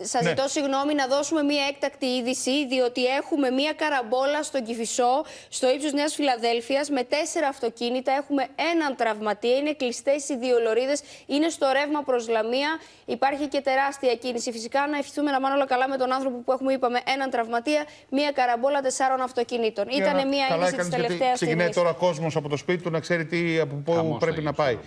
Σα ναι. ζητώ συγγνώμη να δώσουμε μία έκτακτη είδηση, διότι έχουμε μία καραμπόλα στον Κυφισό, στο ύψος Νέα Φιλαδέλφιας, με τέσσερα αυτοκίνητα. Έχουμε έναν τραυματία. Είναι κλειστές οι δύο λωρίδες. Είναι στο ρεύμα προς Λαμία. Υπάρχει και τεράστια κίνηση. Φυσικά, να ευχηθούμε να πάνε όλα καλά με τον άνθρωπο που έχουμε, είπαμε, έναν τραυματία, μία καραμπόλα τεσσάρων αυτοκινήτων. Ήταν μία είδηση της τελευταία στιγμή. Ξεκινάει τώρα κόσμος από το σπίτι του να ξέρει τι, από πού πρέπει να πάει.